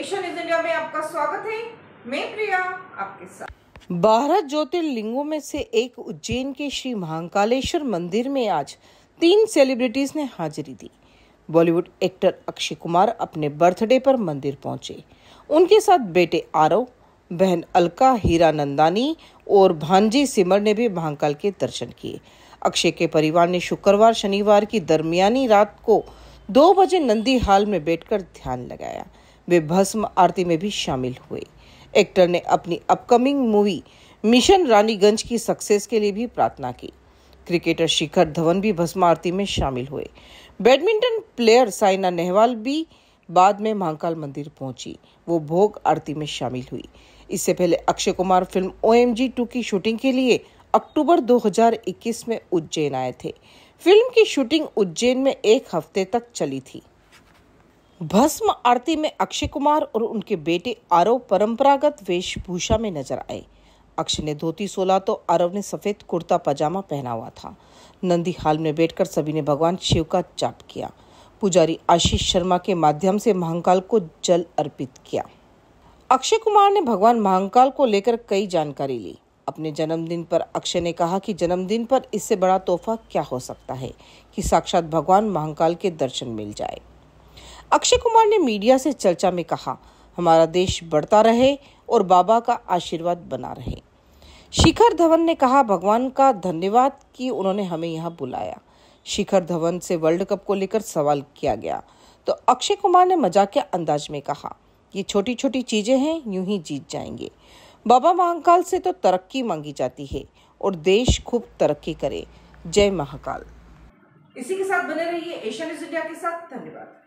भारत आपका स्वागत है ज्योतिर्लिंगों में से एक उज्जैन के श्री महाकालेश्वर मंदिर में आज तीन सेलिब्रिटीज ने हाजिरी दी बॉलीवुड एक्टर अक्षय कुमार अपने बर्थडे पर मंदिर पहुंचे उनके साथ बेटे आरव बहन अलका हीरा नंदानी और भांजी सिमर ने भी महाकाल के दर्शन किए अक्षय के परिवार ने शुक्रवार शनिवार की दरमियानी रात को दो बजे नंदी हाल में बैठकर ध्यान लगाया वे भस्म आरती में भी शामिल हुए एक्टर ने अपनी अपकमिंग मूवी मिशन रानीगंज की सक्सेस के लिए भी प्रार्थना की क्रिकेटर शिखर धवन भी भस्म आरती में शामिल हुए बैडमिंटन प्लेयर साइना नेहवाल भी बाद में महाकाल मंदिर पहुंची वो भोग आरती में शामिल हुई इससे पहले Akshay Kumar film O M की शूटिंग के लिए अक्टूबर 2021 में उज्जैन आए थे फिल्म की शूटिंग उज्जैन में एक हफ्ते तक चली थी भस्म आरती में अक्षय कुमार और उनके बेटे आरव परंपरागत वेशभूषा में नजर आए अक्षय ने धोती सोला तो आरव ने सफ़ेद कुर्ता पजामा पहना हुआ था नंदी हाल में बैठकर सभी ने भगवान शिव का जाप किया पुजारी आशीष शर्मा के माध्यम से महाकाल को जल अर्पित किया अक्षय कुमार ने भगवान महाकाल को लेकर कई जानकारी ली अपने जन्मदिन पर अक्षय ने कहा कि जन्मदिन पर इससे बड़ा तोहफा क्या हो सकता है कि साक्षात भगवान महाकाल के दर्शन मिल जाए अक्षय कुमार ने मीडिया से चर्चा में कहा हमारा देश बढ़ता रहे और बाबा का आशीर्वाद बना रहे शिखर धवन ने कहा भगवान का धन्यवाद कि उन्होंने हमें यहाँ बुलाया शिखर धवन से वर्ल्ड कप को लेकर सवाल किया गया तो अक्षय कुमार ने मजाक अंदाज में कहा ये छोटी छोटी चीज़ें हैं यूं ही जीत जाएंगे बाबा महाकाल से तो तरक्की मांगी जाती है और देश खूब तरक्की करे जय महाकाल इसी के साथ बने रहिए एशिया न्यूज इंडिया के साथ धन्यवाद